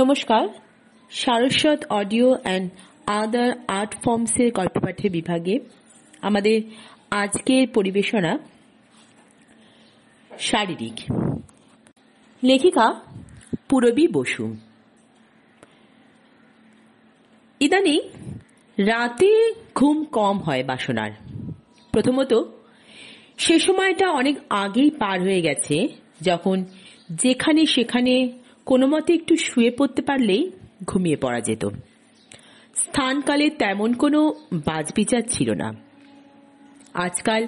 নমস্কার Saraswat audio and other art ফর্মসের গল্পপাঠের বিভাগে আমাদের আজকের পরিবেশনা শারীরিক লেখিকা পুরবী বসু ইদানি রাতে ঘুম কম হয় বাসনার প্রথমত সে সময়টা অনেক আগেই পার হয়ে গেছে যখন যেখানে সেখানে কোনো মতে একটু শুয়ে পড়তে পারলেই ঘুমিয়ে পড়া যেত স্থানকালে তেমন কোনো বাজবিচার ছিল না আজকাল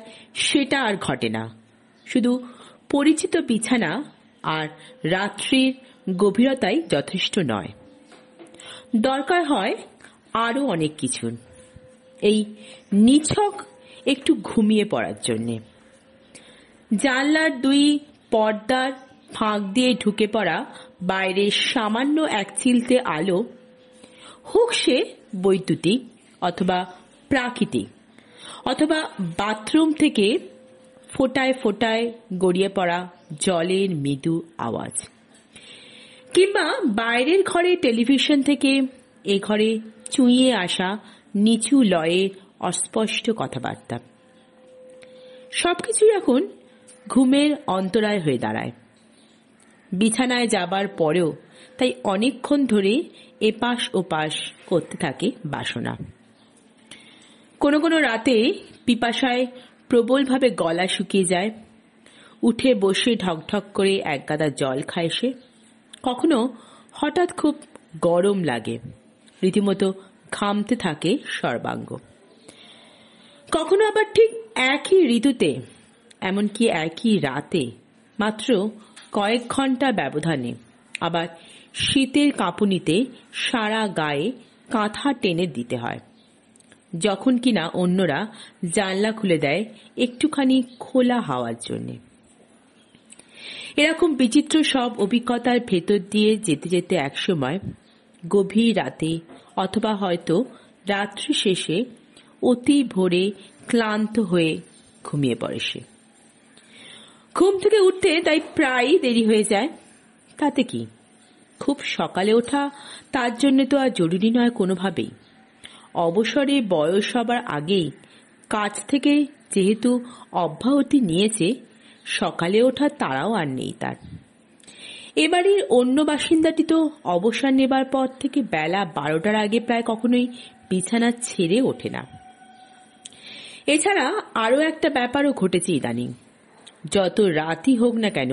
সেটা আর ঘটে না শুধু পরিচিত বিছানা আর রাত্রির গভীরতাই যথেষ্ট নয় দরকার হয় আরও অনেক কিছু এই নিছক একটু ঘুমিয়ে পড়ার জন্যে জানলার দুই পর্দার ফাঁক দিয়ে ঢুকে পড়া বাইরের সামান্য এক চিলতে আলো হোক সে বৈদ্যুতিক অথবা প্রাকৃতিক অথবা বাথরুম থেকে ফোটায় ফোটায় গড়িয়ে পড়া জলের মৃদু আওয়াজ কিংবা বাইরের ঘরে টেলিভিশন থেকে এ ঘরে চুঁইয়ে আসা নিচু লয়ে অস্পষ্ট কথাবার্তা সবকিছুই এখন ঘুমের অন্তরায় হয়ে দাঁড়ায় বিছানায় যাবার পরেও তাই অনেকক্ষণ ধরে এপাশ ওপাশ করতে থাকে বাসনা কোনো কোনো রাতে পিপাসায় প্রবলভাবে গলা শুকিয়ে যায় উঠে বসে ঢকঢক করে এক গাদা জল খায় সে কখনো হঠাৎ খুব গরম লাগে রীতিমতো ঘামতে থাকে সর্বাঙ্গ কখনো আবার ঠিক একই ঋতুতে এমনকি একই রাতে মাত্র কয়েক ঘন্টা ব্যবধানে আবার শীতের কাঁপুনিতে সারা গায়ে কাঁথা টেনে দিতে হয় যখন কিনা অন্যরা জানলা খুলে দেয় একটুখানি খোলা হাওয়ার জন্যে এরকম বিচিত্র সব অভিজ্ঞতার ভেতর দিয়ে যেতে যেতে একসময় গভীর রাতে অথবা হয়তো রাত্রি শেষে অতি ভোরে ক্লান্ত হয়ে ঘুমিয়ে পড়ে সে ঘুম থেকে উঠতে তাই প্রায়ই দেরি হয়ে যায় তাতে কি খুব সকালে ওঠা তার জন্যে তো আর জরুরি নয় কোনোভাবেই অবসরে বয়স হবার আগেই কাজ থেকে যেহেতু অব্যাহতি নিয়েছে সকালে ওঠা তারাও আর নেই তার এবারের অন্য বাসিন্দাটি তো অবসর নেবার পর থেকে বেলা বারোটার আগে প্রায় কখনোই বিছানা ছেড়ে ওঠে না এছাড়া আরও একটা ব্যাপারও ঘটেছে ইদানিং যত রাতই হোক না কেন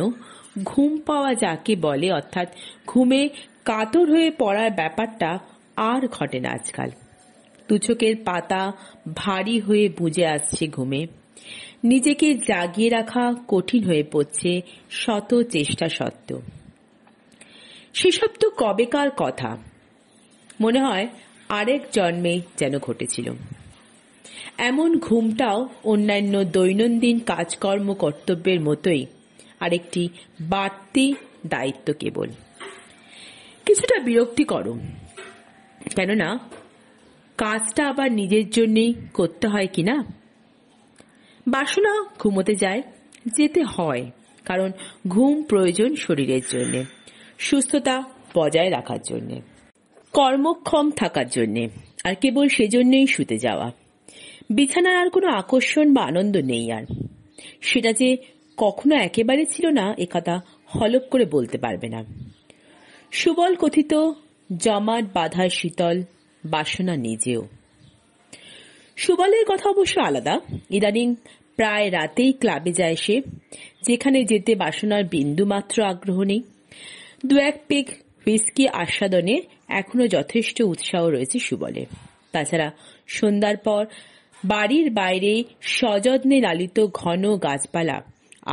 ঘুম পাওয়া যাকে বলে অর্থাৎ ঘুমে কাতর হয়ে পড়ার ব্যাপারটা আর ঘটে না আজকাল তুচকের পাতা ভারী হয়ে বুঝে আসছে ঘুমে নিজেকে জাগিয়ে রাখা কঠিন হয়ে পড়ছে শত চেষ্টা সত্ত্বেও সেসব তো কবেকার কথা মনে হয় আরেক জন্মে যেন ঘটেছিল এমন ঘুমটাও অন্যান্য দৈনন্দিন কাজকর্ম কর্তব্যের মতোই আরেকটি বাড়তি দায়িত্ব কেবল কিছুটা বিরক্তিকর কেননা কাজটা আবার নিজের জন্যেই করতে হয় কি না বাসনা ঘুমোতে যায় যেতে হয় কারণ ঘুম প্রয়োজন শরীরের জন্য সুস্থতা বজায় রাখার জন্যে কর্মক্ষম থাকার জন্যে আর কেবল সেজন্যই শুতে যাওয়া বিছানার আর কোনো আকর্ষণ বা আনন্দ নেই আর সেটা যে কখনো একেবারে ছিল না একথা হলপ করে বলতে পারবে না সুবল কথিত জমাট বাধা শীতল বাসনা নিজেও সুবলের কথা অবশ্য আলাদা ইদানিং প্রায় রাতেই ক্লাবে যায় সে যেখানে যেতে বাসনার বিন্দুমাত্র আগ্রহ নেই দু এক পেক হুইস্কি আস্বাদনে এখনও যথেষ্ট উৎসাহ রয়েছে সুবলে তাছাড়া সন্ধ্যার পর বাড়ির বাইরে সযত্নে লালিত ঘন গাছপালা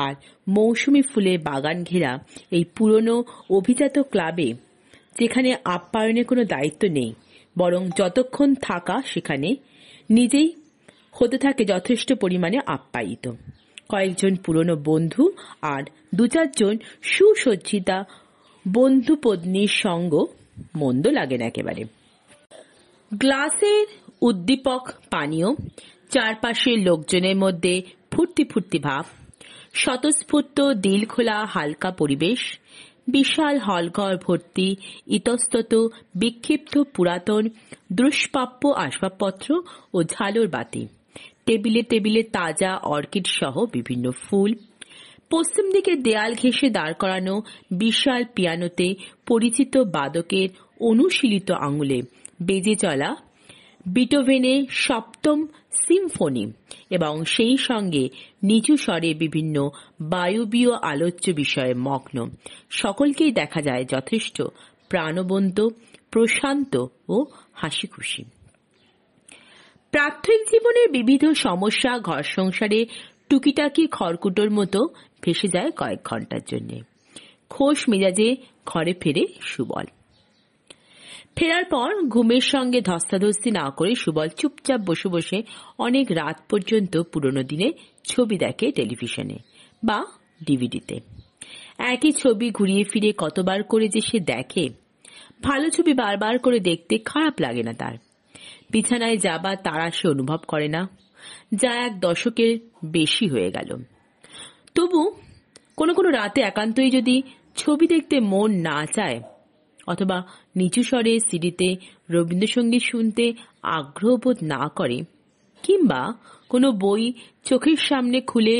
আর মৌসুমি ফুলে বাগান ঘেরা এই পুরনো অভিজাত ক্লাবে যেখানে আপ্যায়নে কোনো দায়িত্ব নেই বরং যতক্ষণ থাকা সেখানে নিজেই হতে থাকে যথেষ্ট পরিমাণে আপ্যায়িত কয়েকজন পুরনো বন্ধু আর দু চারজন সুসজ্জিতা বন্ধু পত্নীর সঙ্গ মন্দ লাগে না একেবারে গ্লাসের উদ্দীপক পানীয় চারপাশের লোকজনের মধ্যে ফুর্তি ফুর্তি ভাব স্বতঃস্ফূর্ত দিল খোলা হালকা পরিবেশ বিশাল হলঘর ভর্তি ইতস্তত বিক্ষিপ্ত পুরাতন দুষ্প্রাপ্য আসবাবপত্র ও ঝালোর বাতি টেবিলে টেবিলে তাজা অর্কিড সহ বিভিন্ন ফুল পশ্চিম দিকে দেয়াল ঘেঁষে দাঁড় করানো বিশাল পিয়ানোতে পরিচিত বাদকের অনুশীলিত আঙুলে বেজে চলা বিটোভেনের সপ্তম সিম্ফনি এবং সেই সঙ্গে নিচু স্বরে বিভিন্ন বায়বীয় আলোচ্য বিষয়ে মগ্ন সকলকেই দেখা যায় যথেষ্ট প্রাণবন্ত প্রশান্ত ও হাসি খুশি জীবনের বিবিধ সমস্যা ঘর সংসারে টুকিটাকি খড়কুটোর মতো ভেসে যায় কয়েক ঘন্টার জন্যে খোশ মেজাজে ঘরে ফেরে সুবল ফেরার পর ঘুমের সঙ্গে ধস্তাধস্তি না করে সুবল চুপচাপ বসে বসে অনেক রাত পর্যন্ত পুরনো দিনে ছবি দেখে টেলিভিশনে বা ডিভিডিতে একই ছবি ঘুরিয়ে ফিরে কতবার করে যে সে দেখে ভালো ছবি বারবার করে দেখতে খারাপ লাগে না তার বিছানায় যাবা তারা সে অনুভব করে না যা এক দশকের বেশি হয়ে গেল তবু কোনো কোনো রাতে একান্তই যদি ছবি দেখতে মন না চায় অথবা নিচু স্বরে সিডিতে রবীন্দ্রসঙ্গীত শুনতে আগ্রহবোধ না করে কিংবা কোনো বই চোখের সামনে খুলে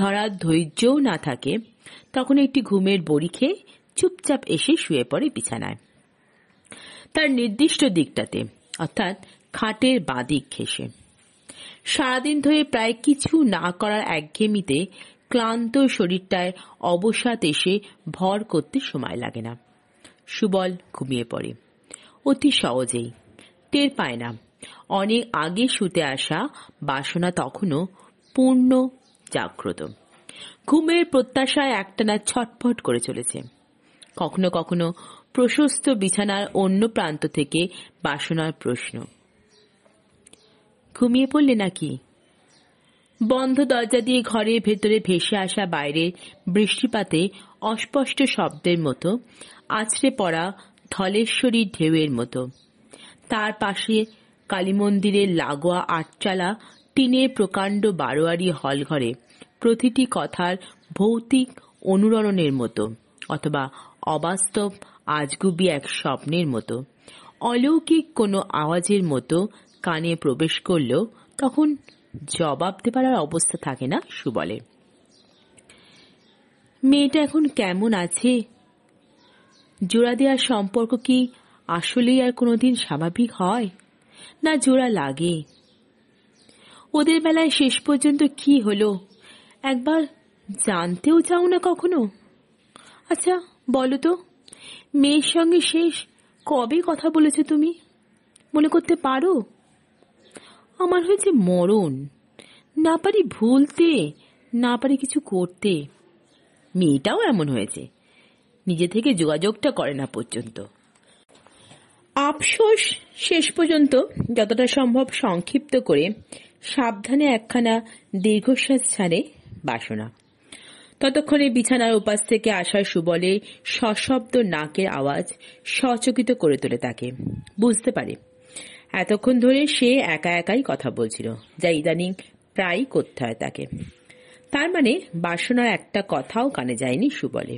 ধরার ধৈর্যও না থাকে তখন একটি ঘুমের বড়ি খেয়ে চুপচাপ এসে শুয়ে পড়ে বিছানায় তার নির্দিষ্ট দিকটাতে অর্থাৎ খাটের বাঁদিক ঘেসে সারাদিন ধরে প্রায় কিছু না করার একঘেমিতে ক্লান্ত শরীরটায় অবসাদ এসে ভর করতে সময় লাগে না সুবল ঘুমিয়ে পড়ে অতি সহজেই টের পায় না অনেক আগে শুতে আসা বাসনা তখনও পূর্ণ জাগ্রত ঘুমের প্রত্যাশায় একটানা ছটফট করে চলেছে কখনো কখনো প্রশস্ত বিছানার অন্য প্রান্ত থেকে বাসনার প্রশ্ন ঘুমিয়ে পড়লে নাকি বন্ধ দরজা দিয়ে ঘরের ভেতরে ভেসে আসা বাইরে বৃষ্টিপাতে অস্পষ্ট শব্দের মতো আছড়ে পড়া ধলেশ্বরী ঢেউয়ের মতো তার পাশে কালী মন্দিরের লাগোয়া আটচালা টিনের প্রকাণ্ড বারোয়ারি হলঘরে প্রতিটি কথার ভৌতিক অনুরণনের মতো অথবা অবাস্তব আজগুবি এক স্বপ্নের মতো অলৌকিক কোনো আওয়াজের মতো কানে প্রবেশ করল তখন জবাব দেবার আর অবস্থা থাকে না সুবলে মেয়েটা এখন কেমন আছে জোড়া দেওয়ার সম্পর্ক কি আসলেই আর কোনোদিন স্বাভাবিক হয় না জোড়া লাগে ওদের বেলায় শেষ পর্যন্ত কি হলো একবার জানতেও চাও না কখনো আচ্ছা বলো তো মেয়ের সঙ্গে শেষ কবে কথা বলেছো তুমি মনে করতে পারো আমার হয়েছে মরণ না পারি ভুলতে না পারি কিছু করতে মেয়েটাও এমন হয়েছে নিজে থেকে যোগাযোগটা করে না পর্যন্ত আফসোস শেষ পর্যন্ত যতটা সম্ভব সংক্ষিপ্ত করে সাবধানে একখানা দীর্ঘশ্বাস ছাড়ে বাসনা ততক্ষণে বিছানার উপাস থেকে আসার সুবলে সশব্দ নাকের আওয়াজ সচকিত করে তোলে তাকে বুঝতে পারে এতক্ষণ ধরে সে একা একাই কথা বলছিল যা ইদানিং প্রায় করতে হয় তাকে তার মানে বাসনার একটা কথাও কানে যায়নি সুবলে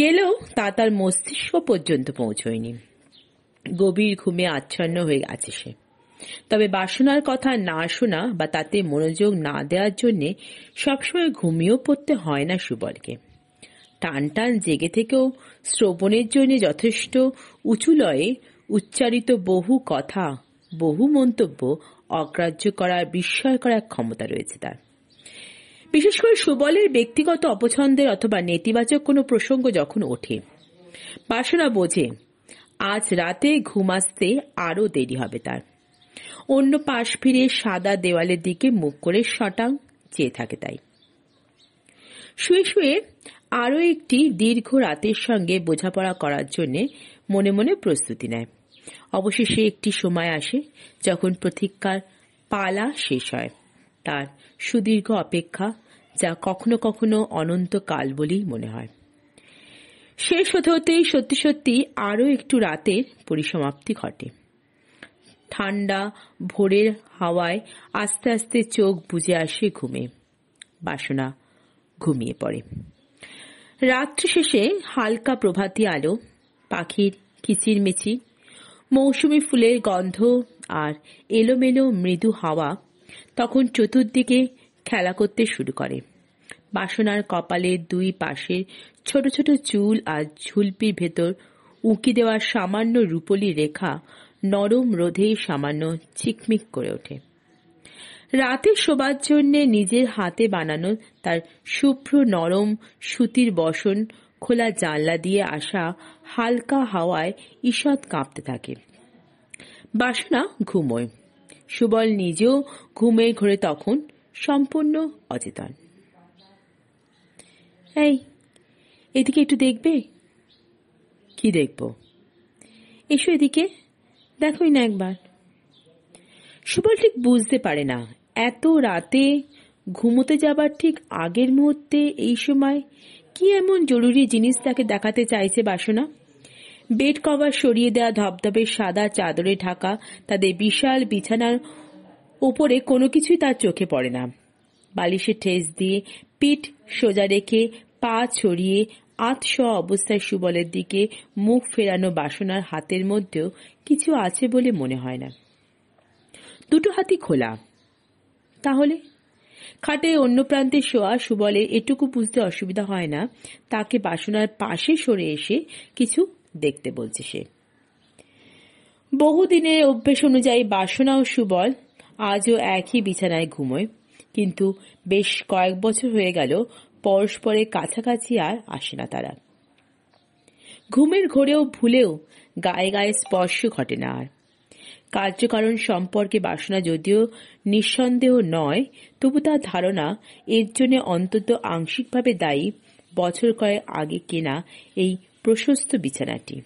গেলেও তা তার মস্তিষ্ক পর্যন্ত পৌঁছয়নি গভীর ঘুমে আচ্ছন্ন হয়ে আছে সে তবে বাসনার কথা না শোনা বা তাতে মনোযোগ না দেওয়ার জন্যে সবসময় ঘুমিয়েও পড়তে হয় না সুবলকে টান টান জেগে থেকেও শ্রবণের জন্য যথেষ্ট উঁচু লয়ে উচ্চারিত বহু কথা বহু মন্তব্য অগ্রাহ্য করার বিস্ময় করার ক্ষমতা রয়েছে তার বিশেষ করে সুবলের ব্যক্তিগত অপছন্দের অথবা নেতিবাচক কোনো প্রসঙ্গ যখন ওঠে বাসনা বোঝে আজ রাতে ঘুম আসতে আরও দেরি হবে তার অন্য পাশ ফিরে সাদা দেওয়ালের দিকে মুখ করে শটাং চেয়ে থাকে তাই শুয়ে শুয়ে আরও একটি দীর্ঘ রাতের সঙ্গে বোঝাপড়া করার জন্যে মনে মনে প্রস্তুতি নেয় অবশেষে একটি সময় আসে যখন প্রতীক্ষার পালা শেষ হয় তার সুদীর্ঘ অপেক্ষা যা কখনো কখনো অনন্তকাল বলেই মনে হয় শেষ হতে হতেই সত্যি সত্যি আরও একটু রাতের পরিসমাপ্তি ঘটে ঠান্ডা ভোরের হাওয়ায় আস্তে আস্তে চোখ বুঝে আসে ঘুমে বাসনা ঘুমিয়ে পড়ে রাত্রি শেষে হালকা প্রভাতী আলো পাখির কিচিরমিচি মৌসুমি ফুলের গন্ধ আর এলোমেলো মৃদু হাওয়া তখন চতুর্দিকে খেলা করতে শুরু করে বাসনার কপালের দুই পাশের ছোট ছোট চুল আর ঝুলপির ভেতর উঁকি দেওয়া সামান্য রূপলি রেখা নরম রোধে সামান্য চিকমিক করে ওঠে রাতে শোবার জন্যে নিজের হাতে বানানো তার শুভ্র নরম সুতির বসন খোলা জানলা দিয়ে আসা হালকা হাওয়ায় ঈষৎ কাঁপতে থাকে বাসনা ঘুমোয় সুবল নিজেও ঘুমে ঘরে তখন সম্পূর্ণ অচেতন এই এদিকে একটু দেখবে কি দেখব এসো এদিকে দেখোই না একবার সুবল ঠিক বুঝতে পারে না এত রাতে ঘুমোতে যাবার ঠিক আগের মুহূর্তে এই সময় কি এমন জরুরি জিনিস তাকে দেখাতে চাইছে বাসনা বেড কভার সরিয়ে দেওয়া ধবধবে সাদা চাদরে ঢাকা তাদের বিশাল বিছানার ওপরে কোনো কিছুই তার চোখে পড়ে না বালিশে ঠেস দিয়ে পিঠ সোজা রেখে পা ছড়িয়ে আতস অবস্থায় সুবলের দিকে মুখ ফেরানো বাসনার হাতের মধ্যেও কিছু আছে বলে মনে হয় না দুটো হাতই খোলা তাহলে খাটে অন্য প্রান্তে শোয়া সুবলে এটুকু বুঝতে অসুবিধা হয় না তাকে বাসনার পাশে সরে এসে কিছু দেখতে বলছে সে বহুদিনের অভ্যেস অনুযায়ী বাসনা ও সুবল আজও একই বিছানায় ঘুমোয় কিন্তু বেশ কয়েক বছর হয়ে গেল পরস্পরের কাছাকাছি আর আসে না তারা ঘুমের ঘোরেও ভুলেও গায়ে গায়ে স্পর্শ ঘটে না আর কার্যকারণ সম্পর্কে বাসনা যদিও নিঃসন্দেহ নয় তবু তার ধারণা এর জন্য অন্তত আংশিকভাবে দায়ী বছর কয়েক আগে কেনা এই প্রশস্ত বিছানাটি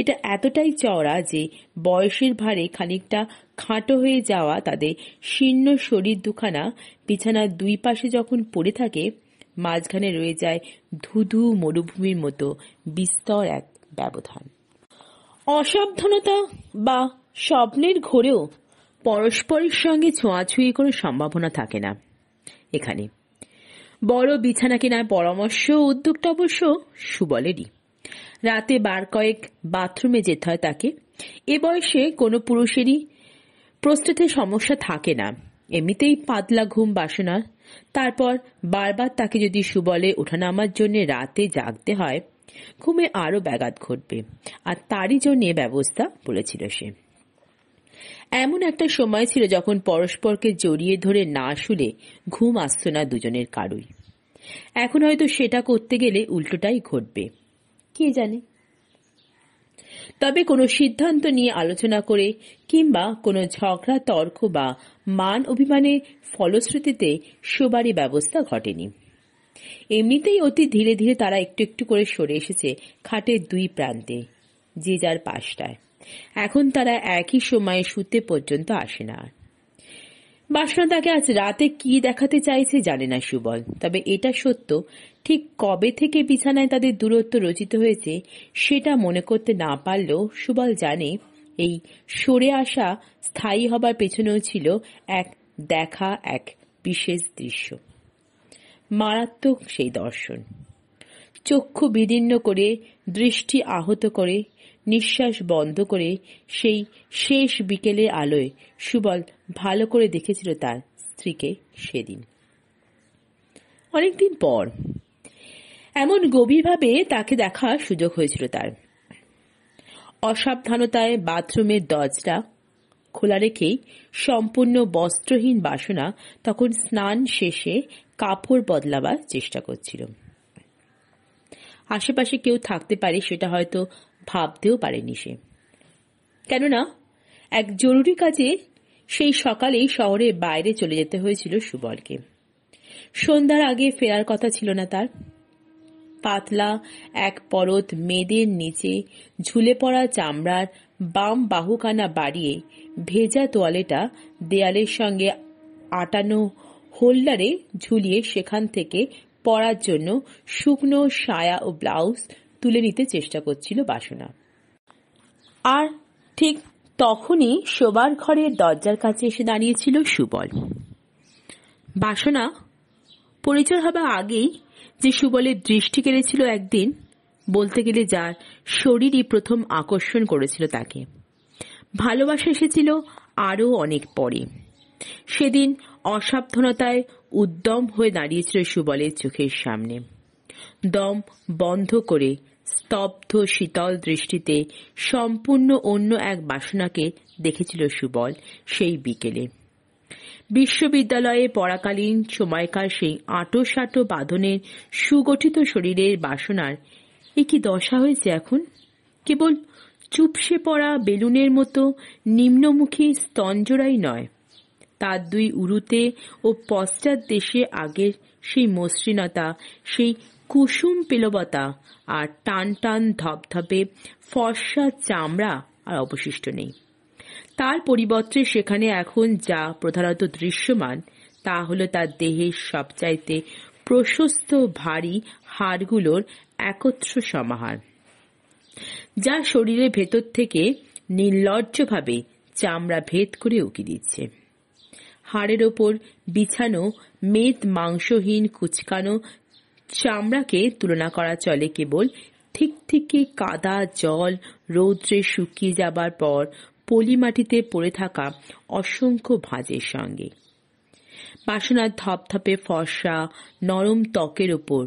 এটা এতটাই চওড়া যে বয়সের ভারে খানিকটা খাটো হয়ে যাওয়া তাদের শীর্ণ শরীর দুখানা বিছানার দুই পাশে যখন পড়ে থাকে মাঝখানে রয়ে যায় ধুধু মরুভূমির মতো বিস্তর এক ব্যবধান অসাবধানতা বা স্বপ্নের ঘোরেও পরস্পরের সঙ্গে ছোঁয়াছুঁয়ি কোনো সম্ভাবনা থাকে না এখানে বড় বিছানা কেনার পরামর্শ উদ্যোগটা অবশ্য সুবলেরই রাতে বার কয়েক বাথরুমে যেতে হয় তাকে এ বয়সে কোনো পুরুষেরই প্রস্তুতের সমস্যা থাকে না এমনিতেই পাতলা ঘুম বাসনা তারপর বারবার তাকে যদি সুবলে ওঠানামার জন্য রাতে জাগতে হয় ঘুমে আরও ব্যাঘাত ঘটবে আর তারই জন্যে ব্যবস্থা বলেছিল সে এমন একটা সময় ছিল যখন পরস্পরকে জড়িয়ে ধরে না শুলে ঘুম আসত না দুজনের কারুই এখন হয়তো সেটা করতে গেলে উল্টোটাই ঘটবে কে জানে তবে কোনো সিদ্ধান্ত নিয়ে আলোচনা করে কিংবা কোনো ঝগড়া তর্ক বা মান অভিমানে ফলশ্রুতিতে সবারই ব্যবস্থা ঘটেনি এমনিতেই অতি ধীরে ধীরে তারা একটু একটু করে সরে এসেছে খাটের দুই প্রান্তে যে যার পাশটায় এখন তারা একই সময়ে শুতে পর্যন্ত আসে না বাসনা তাকে আজ রাতে কি দেখাতে চাইছে জানে না সুবল তবে এটা সত্য ঠিক কবে থেকে বিছানায় তাদের দূরত্ব রচিত হয়েছে সেটা মনে করতে না পারলেও সুবল জানে এই সরে আসা স্থায়ী হবার পেছনেও ছিল এক দেখা এক বিশেষ দৃশ্য মারাত্মক সেই দর্শন চক্ষু বিদীর্ণ করে দৃষ্টি আহত করে নিঃশ্বাস বন্ধ করে সেই শেষ বিকেলের আলোয় সুবল ভালো করে দেখেছিল তার স্ত্রীকে সেদিন অনেকদিন পর এমন গভীরভাবে তাকে দেখার সুযোগ হয়েছিল তার অসাবধানতায় বাথরুমের দরজা খোলা রেখেই সম্পূর্ণ বস্ত্রহীন বাসনা তখন স্নান শেষে কাপড় বদলাবার চেষ্টা করছিল আশেপাশে কেউ থাকতে পারে সেটা হয়তো ভাবতেও পারেনি সে কেননা এক জরুরি কাজে সেই সকালেই শহরের বাইরে চলে যেতে হয়েছিল সুবলকে সন্ধ্যার আগে ফেরার কথা ছিল না তার পাতলা এক পরত মেদের নিচে ঝুলে পড়া চামড়ার বাম বাহুকানা বাড়িয়ে ভেজা তোয়ালেটা দেয়ালের সঙ্গে আটানো হোল্ডারে ঝুলিয়ে সেখান থেকে পরার জন্য শুকনো সায়া ও ব্লাউজ তুলে নিতে চেষ্টা করছিল বাসনা আর ঠিক তখনই শোবার ঘরের দরজার কাছে এসে দাঁড়িয়েছিল সুবল বাসনা পরিচয় হবা আগেই যে সুবলের দৃষ্টি কেড়েছিল একদিন বলতে গেলে যার শরীরই প্রথম আকর্ষণ করেছিল তাকে ভালোবাসা এসেছিল আরও অনেক পরে সেদিন অসাবধানতায় উদ্যম হয়ে দাঁড়িয়েছিল সুবলের চোখের সামনে দম বন্ধ করে স্তব্ধ শীতল দৃষ্টিতে সম্পূর্ণ অন্য এক বাসনাকে দেখেছিল সুবল সেই বিকেলে বিশ্ববিদ্যালয়ে পড়াকালীন সময়কার সেই আটো সাটো বাঁধনের সুগঠিত শরীরের বাসনার এ কি দশা হয়েছে এখন কেবল চুপসে পড়া বেলুনের মতো নিম্নমুখী স্তঞ্জরাই নয় তার দুই উরুতে ও পশ্চাৎ দেশে আগের সেই মসৃণতা সেই কুসুম পিলবতা আর টান টান ধপধপে ফর্সা চামড়া আর অবশিষ্ট নেই তার পরিবর্তে সেখানে এখন যা প্রধানত দৃশ্যমান তা হল তার দেহের সবচাইতে প্রশস্ত ভারী হাড়গুলোর একত্র সমাহার যা শরীরের ভেতর থেকে নির্লজ্জভাবে চামড়া ভেদ করে উকি দিচ্ছে হাড়ের ওপর বিছানো মেদ মাংসহীন কুচকানো চামড়াকে তুলনা করা চলে কেবল ঠিক থেকে কাদা জল রৌদ্রে শুকিয়ে যাবার পর পলি মাটিতে পড়ে থাকা অসংখ্য ভাঁজের সঙ্গে বাসনার ধপধপে ফর্সা নরম ত্বকের ওপর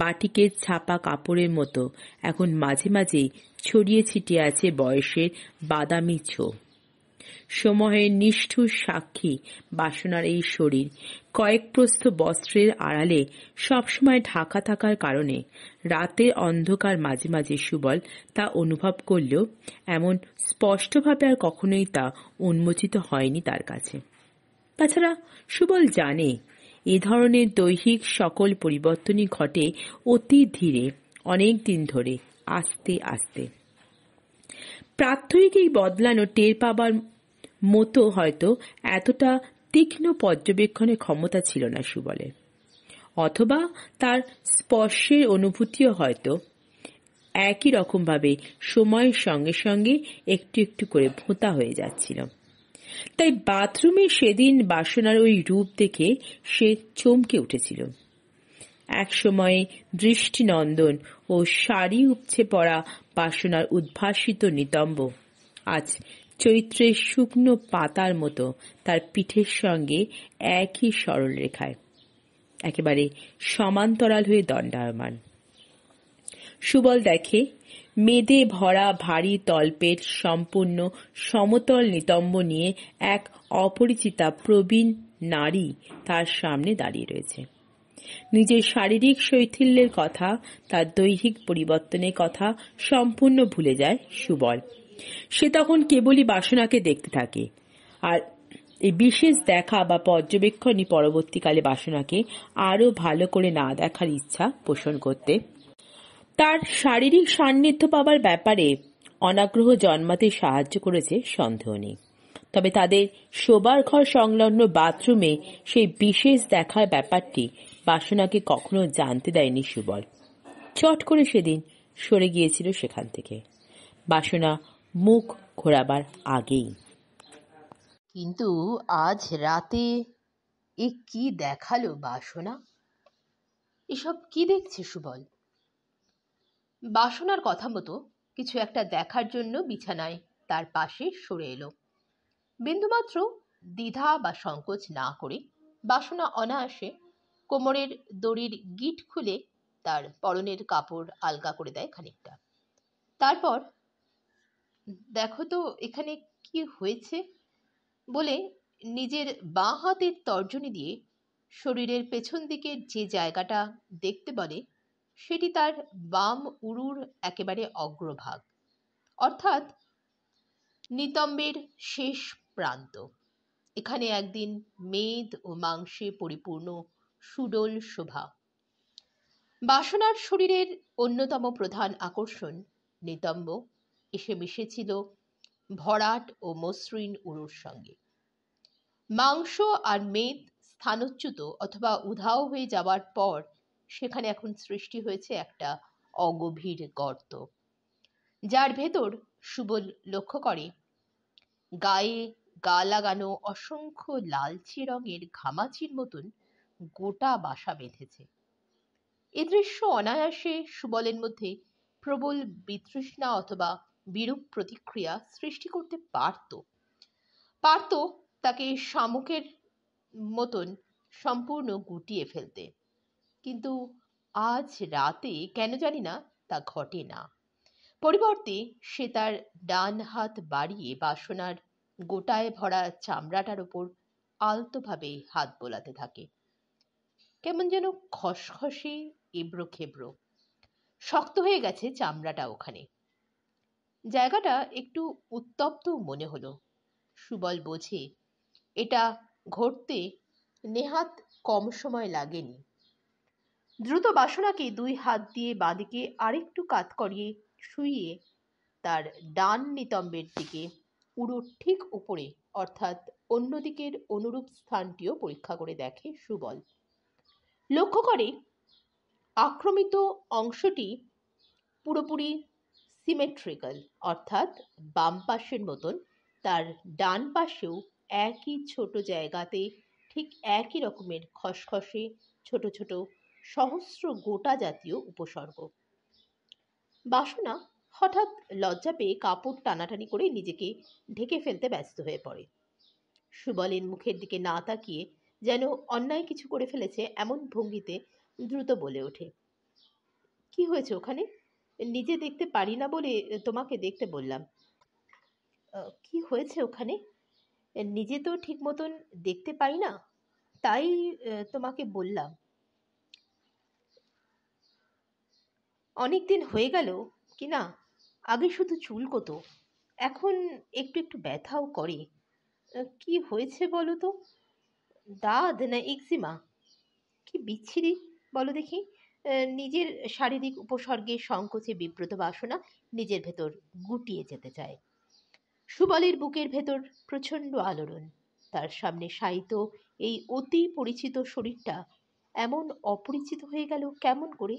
বাটিকের ছাপা কাপড়ের মতো এখন মাঝে মাঝে ছড়িয়ে ছিটিয়ে আছে বয়সের বাদামি ছোপ সময়ের নিষ্ঠুর সাক্ষী বাসনার এই শরীর কয়েক প্রস্থ বস্ত্রের আড়ালে সবসময় ঢাকা থাকার কারণে রাতের অন্ধকার মাঝে মাঝে সুবল তা অনুভব করলেও এমন স্পষ্টভাবে আর কখনোই তা উন্মোচিত হয়নি তার কাছে তাছাড়া সুবল জানে এ ধরনের দৈহিক সকল পরিবর্তনই ঘটে অতি ধীরে অনেক দিন ধরে আস্তে আস্তে প্রাথমিক এই বদলানো টের পাবার মতো হয়তো এতটা তীক্ষ্ণ পর্যবেক্ষণের ক্ষমতা ছিল না সুবলের অথবা তার স্পর্শের অনুভূতিও হয়তো একই রকমভাবে সময়ের সঙ্গে সঙ্গে একটু একটু করে ভোঁতা হয়ে যাচ্ছিল তাই বাথরুমে সেদিন বাসনার ওই রূপ দেখে সে চমকে উঠেছিল এক সময়ে দৃষ্টিনন্দন ও শাড়ি উপছে পড়া বাসনার উদ্ভাসিত নিতম্ব আজ চৈত্রের শুকনো পাতার মতো তার পিঠের সঙ্গে একই সরল রেখায় একেবারে সমান্তরাল হয়ে দণ্ডায়মান সুবল দেখে মেদে ভরা ভারী তলপেট সম্পূর্ণ সমতল নিতম্ব নিয়ে এক অপরিচিতা প্রবীণ নারী তার সামনে দাঁড়িয়ে রয়েছে নিজের শারীরিক শৈথিল্যের কথা তার দৈহিক পরিবর্তনের কথা সম্পূর্ণ ভুলে যায় সুবল সে তখন কেবলই বাসনাকে দেখতে থাকে আর এই বিশেষ দেখা বা পর্যবেক্ষণই পরবর্তীকালে বাসনাকে আরও ভালো করে না দেখার ইচ্ছা পোষণ করতে তার শারীরিক সান্নিধ্য পাওয়ার ব্যাপারে অনাগ্রহ জন্মাতে সাহায্য করেছে সন্দেহ নেই তবে তাদের শোবার ঘর সংলগ্ন বাথরুমে সেই বিশেষ দেখার ব্যাপারটি বাসনাকে কখনো জানতে দেয়নি সুবল চট করে সেদিন সরে গিয়েছিল সেখান থেকে বাসনা মুখ ঘোরাবার আগেই কিন্তু আজ রাতে এ কি দেখালো বাসনা এসব কি দেখছে সুবল বাসনার কথা মতো কিছু একটা দেখার জন্য বিছানায় তার পাশে সরে এলো বিন্দুমাত্র দ্বিধা বা সংকোচ না করে বাসনা অনায়াসে কোমরের দড়ির গিট খুলে তার পরনের কাপড় আলগা করে দেয় খানিকটা তারপর দেখো তো এখানে কি হয়েছে বলে নিজের বাঁ হাতের তর্জনী দিয়ে শরীরের পেছন দিকের যে জায়গাটা দেখতে বলে সেটি তার বাম উরুর একেবারে অগ্রভাগ অর্থাৎ নিতম্বের শেষ প্রান্ত এখানে একদিন মেদ ও মাংসে পরিপূর্ণ সুডোল শোভা বাসনার শরীরের অন্যতম প্রধান আকর্ষণ নিতম্ব এসে মিশেছিল ভরাট ও মসৃণ উড়োর সঙ্গে মাংস আর মেদ স্থানচ্যুত অথবা উধাও হয়ে যাওয়ার পর সেখানে এখন সৃষ্টি হয়েছে একটা অগভীর গর্ত যার ভেতর সুবল লক্ষ্য করে গায়ে গা লাগানো অসংখ্য লালচে রঙের ঘামাচির মতন গোটা বাসা বেঁধেছে এ দৃশ্য অনায়াসে সুবলের মধ্যে প্রবল বিতৃষ্ণা অথবা বিরূপ প্রতিক্রিয়া সৃষ্টি করতে পারত পারত তাকে শামুকের মতন সম্পূর্ণ গুটিয়ে ফেলতে কিন্তু আজ রাতে কেন জানি না তা ঘটে না পরিবর্তে সে তার ডান হাত বাড়িয়ে বাসনার গোটায় ভরা চামড়াটার ওপর আলতোভাবে হাত বোলাতে থাকে কেমন যেন খসখসে এবড়ো খেবড়ো শক্ত হয়ে গেছে চামড়াটা ওখানে জায়গাটা একটু উত্তপ্ত মনে হলো সুবল বোঝে এটা ঘটতে নেহাত কম সময় লাগেনি দ্রুত বাসনাকে দুই হাত দিয়ে বাঁদিকে আরেকটু কাত করিয়ে শুইয়ে তার ডান নিতম্বের দিকে উড়োর ঠিক উপরে অর্থাৎ অন্যদিকের অনুরূপ স্থানটিও পরীক্ষা করে দেখে সুবল লক্ষ্য করে আক্রমিত অংশটি পুরোপুরি সিমেট্রিক্যাল অর্থাৎ বাম পাশের মতন তার ডান পাশেও একই ছোট জায়গাতে ঠিক একই রকমের খসখসে ছোট ছোট সহস্র গোটা জাতীয় উপসর্গ বাসনা হঠাৎ লজ্জা পেয়ে কাপড় টানাটানি করে নিজেকে ঢেকে ফেলতে ব্যস্ত হয়ে পড়ে সুবলের মুখের দিকে না তাকিয়ে যেন অন্যায় কিছু করে ফেলেছে এমন ভঙ্গিতে দ্রুত বলে ওঠে কি হয়েছে ওখানে নিজে দেখতে পারি না বলে তোমাকে দেখতে বললাম কি হয়েছে ওখানে নিজে তো ঠিক মতন দেখতে পারি না তাই তোমাকে বললাম অনেক দিন হয়ে গেল কি না আগে শুধু চুলকতো এখন একটু একটু ব্যথাও করে কি হয়েছে বলো তো দাঁত না এক্সিমা কি বিচ্ছিরি বলো দেখি নিজের শারীরিক উপসর্গে সংকোচে বিব্রত বাসনা নিজের ভেতর গুটিয়ে যেতে চায় সুবলের বুকের ভেতর প্রচণ্ড আলোড়ন তার সামনে শায়িত এই অতি পরিচিত শরীরটা এমন অপরিচিত হয়ে গেল কেমন করে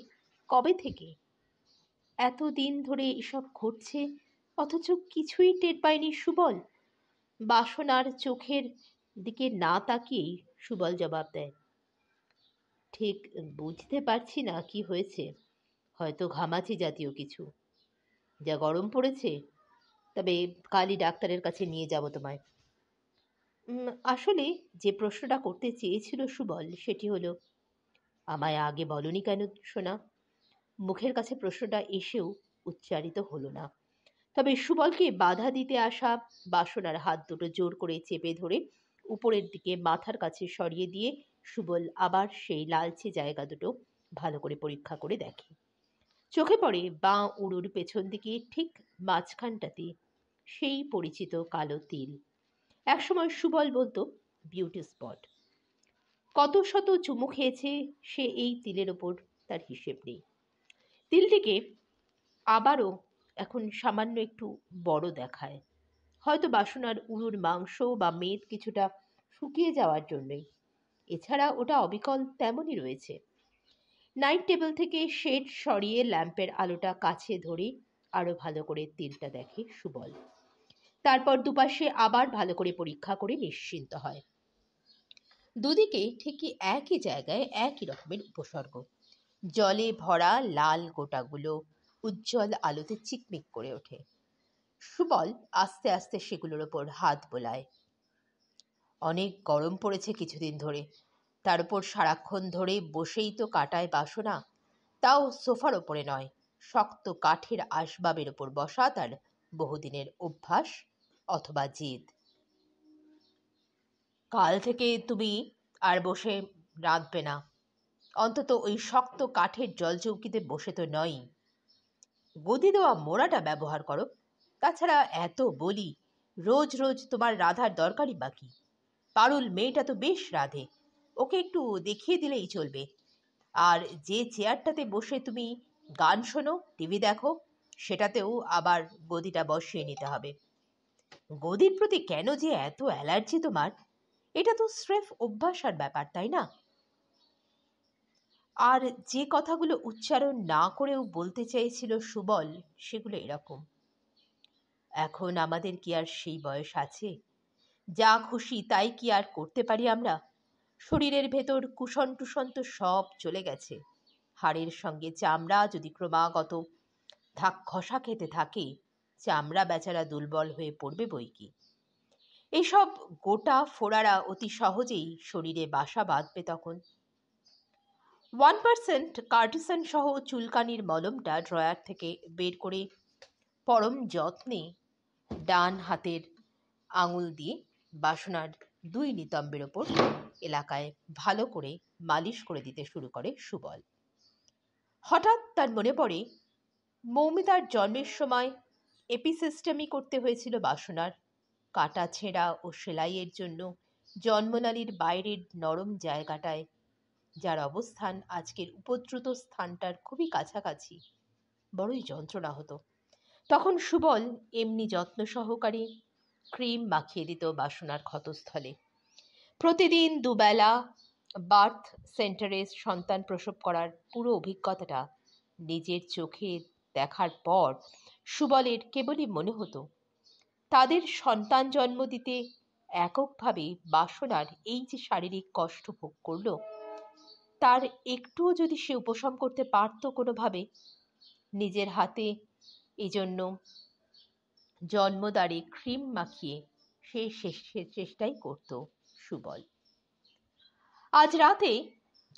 কবে থেকে এতদিন ধরে এসব ঘটছে অথচ কিছুই টের পায়নি সুবল বাসনার চোখের দিকে না তাকিয়েই সুবল জবাব দেয় ঠিক বুঝতে পারছি না কি হয়েছে হয়তো ঘামাচি জাতীয় কিছু যা গরম পড়েছে তবে কালই ডাক্তারের কাছে নিয়ে যাব তোমায় আসলে যে প্রশ্নটা করতে চেয়েছিল সুবল সেটি হলো আমায় আগে বলনি কেন শোনা মুখের কাছে প্রশ্নটা এসেও উচ্চারিত হলো না তবে সুবলকে বাধা দিতে আসা বাসনার হাত দুটো জোর করে চেপে ধরে উপরের দিকে মাথার কাছে সরিয়ে দিয়ে সুবল আবার সেই লালচে জায়গা দুটো ভালো করে পরীক্ষা করে দেখে চোখে পড়ে বাঁ উড়ুর পেছন দিকে ঠিক মাঝখানটাতে সেই পরিচিত কালো তিল একসময় সুবল বলতো বিউটি স্পট কত শত চুমু খেয়েছে সে এই তিলের ওপর তার হিসেব নেই তিলটিকে আবারও এখন সামান্য একটু বড় দেখায় হয়তো বাসনার উড়ুর মাংস বা মেদ কিছুটা শুকিয়ে যাওয়ার জন্যই এছাড়া ওটা অবিকল তেমনই রয়েছে নাইট টেবিল থেকে শেড সরিয়ে ল্যাম্পের আলোটা কাছে ধরে আরও ভালো করে তিলটা দেখে সুবল তারপর দুপাশে আবার ভালো করে পরীক্ষা করে নিশ্চিন্ত হয় দুদিকে ঠিকই একই জায়গায় একই রকমের উপসর্গ জলে ভরা লাল গোটাগুলো উজ্জ্বল আলোতে চিকমিক করে ওঠে সুবল আস্তে আস্তে সেগুলোর ওপর হাত বোলায় অনেক গরম পড়েছে কিছুদিন ধরে তার উপর সারাক্ষণ ধরে বসেই তো কাটায় বাসনা তাও সোফার ওপরে নয় শক্ত কাঠের আসবাবের ওপর বসা তার বহুদিনের অভ্যাস অথবা জিদ কাল থেকে তুমি আর বসে রাঁধবে না অন্তত ওই শক্ত কাঠের জলচৌকিতে বসে তো নয় গদি দেওয়া মোড়াটা ব্যবহার করো তাছাড়া এত বলি রোজ রোজ তোমার রাধার দরকারই বাকি পারুল মেয়েটা তো বেশ রাধে ওকে একটু দেখিয়ে দিলেই চলবে আর যে চেয়ারটাতে বসে তুমি গান শোনো টিভি দেখো সেটাতেও আবার গদিটা বসিয়ে নিতে হবে গদির প্রতি কেন যে এত অ্যালার্জি তোমার এটা তো স্রেফ আর ব্যাপার তাই না আর যে কথাগুলো উচ্চারণ না করেও বলতে চাইছিল সুবল সেগুলো এরকম এখন আমাদের কি আর সেই বয়স আছে যা খুশি তাই কি আর করতে পারি আমরা শরীরের ভেতর কুষণ টুষণ তো সব চলে গেছে হাড়ের সঙ্গে চামড়া যদি ক্রমাগত ধাক খসা খেতে থাকে চামড়া বেচারা দুর্বল হয়ে পড়বে বই কি এইসব গোটা ফোড়ারা অতি সহজেই শরীরে বাসা বাঁধবে তখন ওয়ান পার্সেন্ট কার্টিসন সহ চুলকানির মলমটা ড্রয়ার থেকে বের করে পরম যত্নে ডান হাতের আঙুল দিয়ে বাসনার দুই নিতম্বের ওপর এলাকায় ভালো করে মালিশ করে দিতে শুরু করে সুবল হঠাৎ তার মনে পড়ে মৌমিতার জন্মের সময় এপিসিস্টেমি করতে হয়েছিল বাসনার কাটা ছেঁড়া ও সেলাইয়ের জন্য জন্মনালীর বাইরের নরম জায়গাটায় যার অবস্থান আজকের উপদ্রুত স্থানটার খুবই কাছাকাছি বড়ই যন্ত্রণা হতো তখন সুবল এমনি যত্ন সহকারে ক্রিম মাখিয়ে দিত বাসনার ক্ষতস্থলে প্রতিদিন দুবেলা বার্থ সেন্টারে সন্তান প্রসব করার পুরো অভিজ্ঞতাটা নিজের চোখে দেখার পর সুবলের কেবলই মনে হতো তাদের সন্তান জন্ম দিতে এককভাবে বাসনার এই যে শারীরিক কষ্ট ভোগ করল তার একটুও যদি সে উপশম করতে পারত কোনোভাবে নিজের হাতে এজন্য জন্মদারে ক্রিম মাখিয়ে সে চেষ্টাই করত সুবল আজ রাতে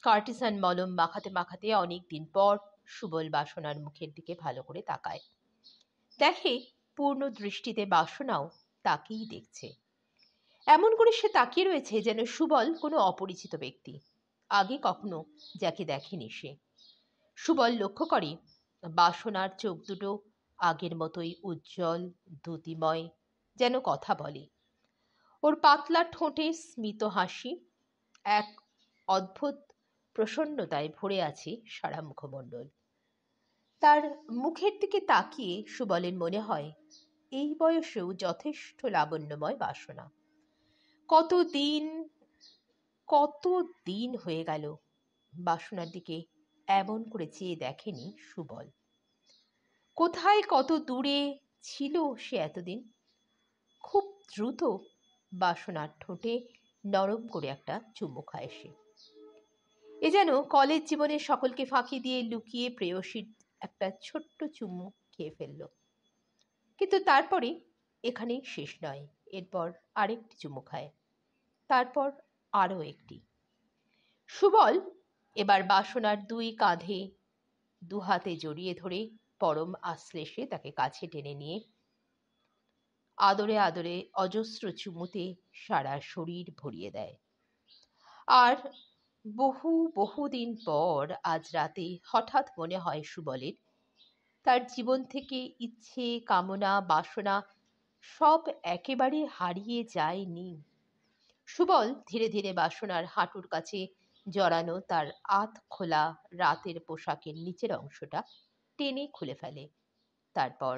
কার্টিসান মলম মাখাতে মাখাতে অনেক দিন পর সুবল বাসনার মুখের দিকে ভালো করে তাকায় দেখে পূর্ণ দৃষ্টিতে বাসনাও তাকেই দেখছে এমন করে সে তাকিয়ে রয়েছে যেন সুবল কোনো অপরিচিত ব্যক্তি আগে কখনো যাকে দেখেনি সে সুবল লক্ষ্য করে বাসনার চোখ দুটো আগের মতোই উজ্জ্বল দ্যুতিময় যেন কথা বলে ওর পাতলা ঠোঁটে স্মিত হাসি এক অদ্ভুত প্রসন্নতায় ভরে আছে সারা মুখমণ্ডল তার মুখের দিকে তাকিয়ে সুবলের মনে হয় এই বয়সেও যথেষ্ট লাবণ্যময় বাসনা কত দিন কত দিন হয়ে গেল বাসনার দিকে এমন করে চেয়ে দেখেনি সুবল কোথায় কত দূরে ছিল সে এতদিন খুব দ্রুত বাসনার ঠোঁটে নরম করে একটা চুমু খায় সে এ যেন কলেজ জীবনের সকলকে ফাঁকি দিয়ে লুকিয়ে প্রেয়সীর একটা ছোট্ট চুমু খেয়ে ফেলল কিন্তু তারপরে এখানেই শেষ নয় এরপর আরেকটি চুমু খায় তারপর আরও একটি সুবল এবার বাসনার দুই কাঁধে দুহাতে জড়িয়ে ধরে পরম আশ্লেষে তাকে কাছে টেনে নিয়ে আদরে আদরে অজস্র চুমুতে সারা শরীর ভরিয়ে দেয় আর বহু বহুদিন পর আজ রাতে হঠাৎ মনে হয় সুবলের তার জীবন থেকে ইচ্ছে কামনা বাসনা সব একেবারে হারিয়ে যায়নি সুবল ধীরে ধীরে বাসনার হাঁটুর কাছে জড়ানো তার আত খোলা রাতের পোশাকের নিচের অংশটা টেনে খুলে ফেলে তারপর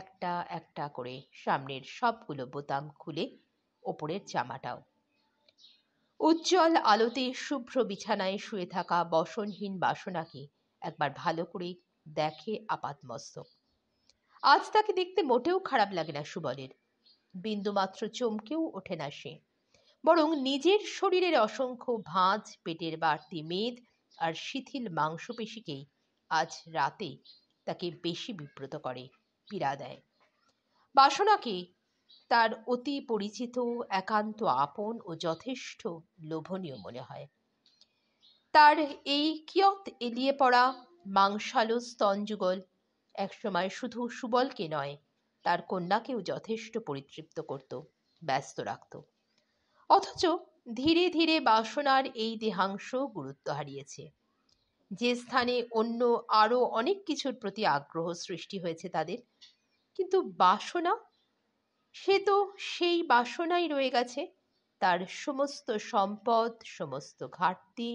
একটা একটা করে সামনের সবগুলো বোতাম খুলে ওপরের জামাটাও উজ্জ্বল আলোতে শুভ্র বিছানায় শুয়ে থাকা বসনহীন বাসনাকে একবার ভালো করে দেখে আপাতমস্তক আজ তাকে দেখতে মোটেও খারাপ লাগে না সুবলের বিন্দুমাত্র চমকেও ওঠে না সে বরং নিজের শরীরের অসংখ্য ভাঁজ পেটের বাড়তি মেদ আর শিথিল মাংসপেশিকেই আজ রাতে তাকে বেশি বিব্রত করে পীড়া দেয় বাসনাকে তার অতি পরিচিত একান্ত আপন ও যথেষ্ট লোভনীয় মনে হয় তার এই কিয়ত এলিয়ে পড়া মাংসালো স্তনযুগল একসময় শুধু সুবলকে নয় তার কন্যাকেও যথেষ্ট পরিতৃপ্ত করত ব্যস্ত রাখত অথচ ধীরে ধীরে বাসনার এই দেহাংশ গুরুত্ব হারিয়েছে যে স্থানে অন্য আরও অনেক কিছুর প্রতি আগ্রহ সৃষ্টি হয়েছে তাদের কিন্তু বাসনা সে তো সেই বাসনাই রয়ে গেছে তার সমস্ত সম্পদ সমস্ত ঘাটতি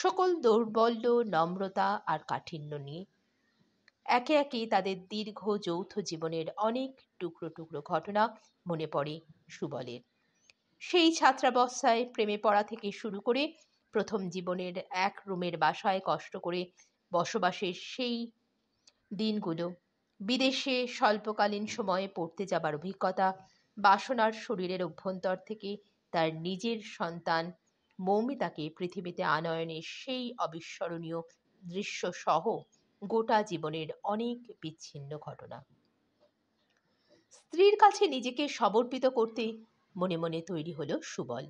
সকল দৌর্বল্য নম্রতা আর কাঠিন্য নিয়ে একে একে তাদের দীর্ঘ যৌথ জীবনের অনেক টুকরো টুকরো ঘটনা মনে পড়ে সুবলের সেই ছাত্রাবস্থায় প্রেমে পড়া থেকে শুরু করে প্রথম জীবনের এক রুমের বাসায় কষ্ট করে বসবাসের সেই দিনগুলো বিদেশে স্বল্পকালীন সময়ে পড়তে যাবার অভিজ্ঞতা বাসনার শরীরের অভ্যন্তর থেকে তার নিজের সন্তান মৌমিতাকে পৃথিবীতে আনয়নের সেই অবিস্মরণীয় দৃশ্য সহ গোটা জীবনের অনেক বিচ্ছিন্ন ঘটনা স্ত্রীর কাছে নিজেকে সমর্পিত করতে মনে মনে তৈরি হলো সুবল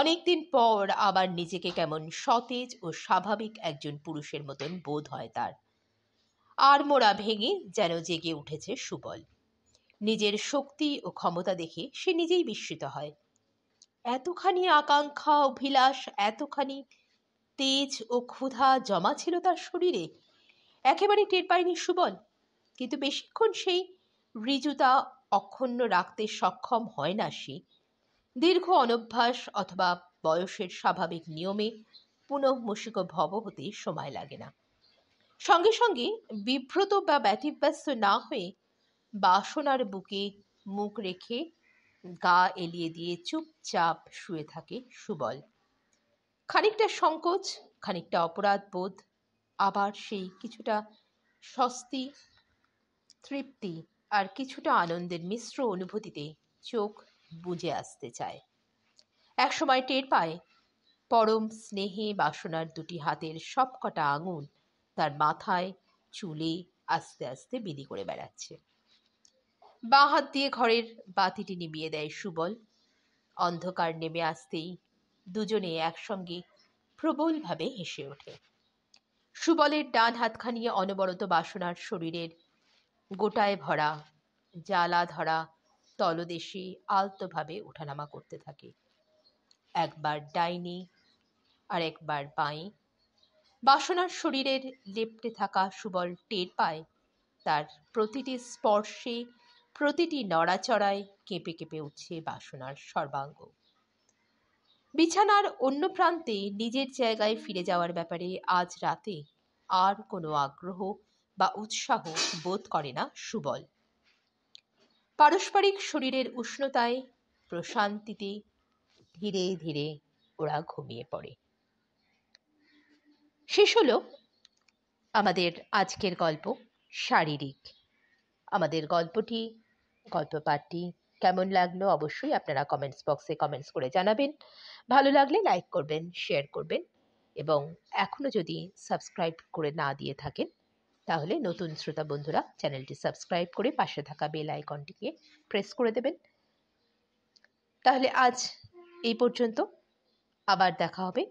অনেকদিন পর আবার নিজেকে কেমন সতেজ ও স্বাভাবিক একজন পুরুষের মতন বোধ হয় তার আর মোড়া ভেঙে যেন জেগে উঠেছে সুবল নিজের শক্তি ও ক্ষমতা দেখে সে নিজেই বিস্মিত হয় এতখানি আকাঙ্ক্ষা অভিলাষ এতখানি তেজ ও ক্ষুধা জমা ছিল তার শরীরে একেবারে টের পায়নি সুবল কিন্তু বেশিক্ষণ সেই ঋজুতা অক্ষুণ্ণ রাখতে সক্ষম হয় না সে দীর্ঘ অনভ্যাস অথবা বয়সের স্বাভাবিক নিয়মে পুনঃমূষিক ভব হতে সময় লাগে না সঙ্গে সঙ্গে বিব্রত বা ব্যতিব্যস্ত না হয়ে বাসনার বুকে মুখ রেখে গা এলিয়ে দিয়ে চুপচাপ শুয়ে থাকে সুবল খানিকটা সংকোচ খানিকটা অপরাধ বোধ আবার সেই কিছুটা স্বস্তি তৃপ্তি আর কিছুটা আনন্দের মিশ্র অনুভূতিতে চোখ বুঝে আসতে চায় একসময় টের পায় পরম স্নেহে বাসনার দুটি হাতের সবকটা আঙুল তার মাথায় চুলে আস্তে আস্তে বিদি করে বেড়াচ্ছে বাঁ হাত দিয়ে ঘরের বাতিটি নিভিয়ে দেয় সুবল অন্ধকার নেমে আসতেই দুজনে একসঙ্গে প্রবলভাবে হেসে ওঠে সুবলের ডান হাতখানিয়ে অনবরত বাসনার শরীরের গোটায় ভরা জ্বালা ধরা তলদেশে আলতোভাবে ওঠানামা করতে থাকে একবার ডাইনি আর একবার বাঁয়ে বাসনার শরীরের লেপ্টে থাকা সুবল টের পায় তার প্রতিটি স্পর্শে প্রতিটি নড়াচড়ায় কেঁপে কেঁপে উঠছে বাসনার সর্বাঙ্গ বিছানার অন্য প্রান্তে নিজের জায়গায় ফিরে যাওয়ার ব্যাপারে আজ রাতে আর কোনো আগ্রহ বা উৎসাহ বোধ করে না সুবল পারস্পরিক শরীরের উষ্ণতায় প্রশান্তিতে ধীরে ধীরে ওরা ঘুমিয়ে পড়ে শেষ হলো আমাদের আজকের গল্প শারীরিক আমাদের গল্পটি গল্প পাঠটি কেমন লাগলো অবশ্যই আপনারা কমেন্টস বক্সে কমেন্টস করে জানাবেন ভালো লাগলে লাইক করবেন শেয়ার করবেন এবং এখনও যদি সাবস্ক্রাইব করে না দিয়ে থাকেন তাহলে নতুন শ্রোতা বন্ধুরা চ্যানেলটি সাবস্ক্রাইব করে পাশে থাকা বেল আইকনটিকে প্রেস করে দেবেন তাহলে আজ এই পর্যন্ত আবার দেখা হবে